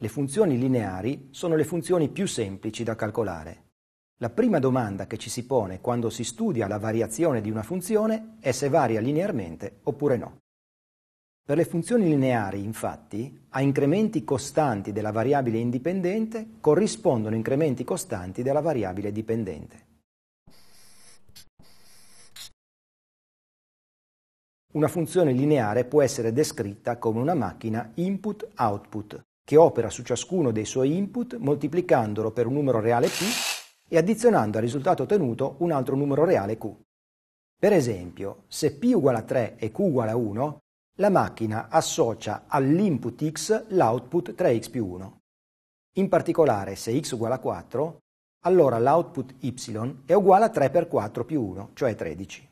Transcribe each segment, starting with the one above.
Le funzioni lineari sono le funzioni più semplici da calcolare. La prima domanda che ci si pone quando si studia la variazione di una funzione è se varia linearmente oppure no. Per le funzioni lineari, infatti, a incrementi costanti della variabile indipendente corrispondono incrementi costanti della variabile dipendente. Una funzione lineare può essere descritta come una macchina input-output, che opera su ciascuno dei suoi input moltiplicandolo per un numero reale P e addizionando al risultato ottenuto un altro numero reale Q. Per esempio, se P uguale a 3 e Q uguale a 1, la macchina associa all'input X l'output 3x più 1. In particolare, se x uguale a 4, allora l'output y è uguale a 3 per 4 più 1, cioè 13.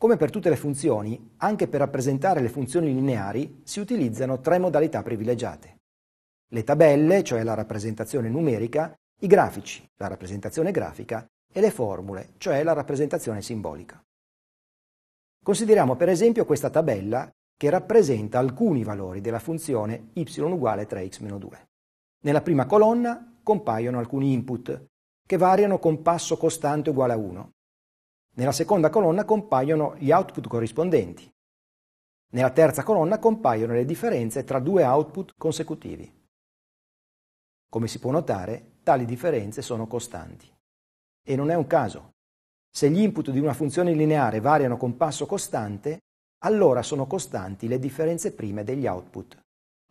Come per tutte le funzioni, anche per rappresentare le funzioni lineari si utilizzano tre modalità privilegiate le tabelle, cioè la rappresentazione numerica, i grafici, la rappresentazione grafica, e le formule, cioè la rappresentazione simbolica. Consideriamo per esempio questa tabella che rappresenta alcuni valori della funzione y uguale 3x-2. Nella prima colonna compaiono alcuni input, che variano con passo costante uguale a 1. Nella seconda colonna compaiono gli output corrispondenti. Nella terza colonna compaiono le differenze tra due output consecutivi. Come si può notare, tali differenze sono costanti. E non è un caso. Se gli input di una funzione lineare variano con passo costante, allora sono costanti le differenze prime degli output,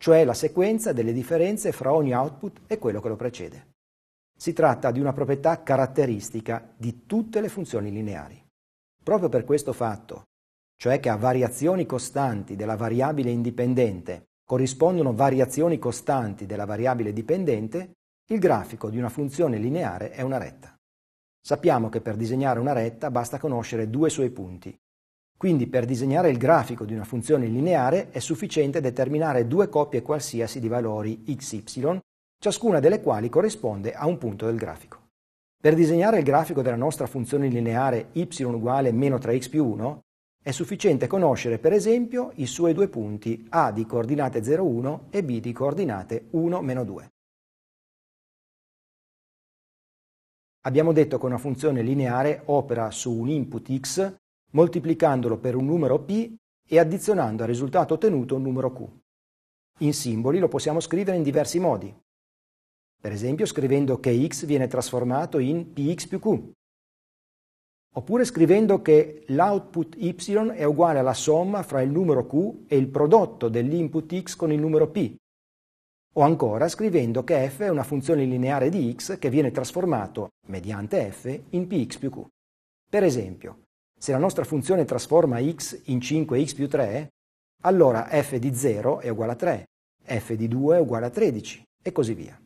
cioè la sequenza delle differenze fra ogni output e quello che lo precede. Si tratta di una proprietà caratteristica di tutte le funzioni lineari. Proprio per questo fatto, cioè che a variazioni costanti della variabile indipendente corrispondono variazioni costanti della variabile dipendente, il grafico di una funzione lineare è una retta. Sappiamo che per disegnare una retta basta conoscere due suoi punti. Quindi per disegnare il grafico di una funzione lineare è sufficiente determinare due coppie qualsiasi di valori x, y, ciascuna delle quali corrisponde a un punto del grafico. Per disegnare il grafico della nostra funzione lineare y uguale meno 3x più 1, è sufficiente conoscere per esempio i suoi due punti A di coordinate 0,1 e B di coordinate 1-2. Abbiamo detto che una funzione lineare opera su un input x moltiplicandolo per un numero p e addizionando al risultato ottenuto un numero q. In simboli lo possiamo scrivere in diversi modi. Per esempio scrivendo che x viene trasformato in px più q, oppure scrivendo che l'output y è uguale alla somma fra il numero q e il prodotto dell'input x con il numero p, o ancora scrivendo che f è una funzione lineare di x che viene trasformato, mediante f, in px più q. Per esempio, se la nostra funzione trasforma x in 5x più 3, allora f di 0 è uguale a 3, f di 2 è uguale a 13 e così via.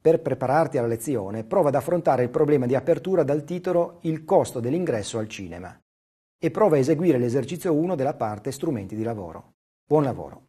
Per prepararti alla lezione, prova ad affrontare il problema di apertura dal titolo Il costo dell'ingresso al cinema e prova a eseguire l'esercizio 1 della parte strumenti di lavoro. Buon lavoro!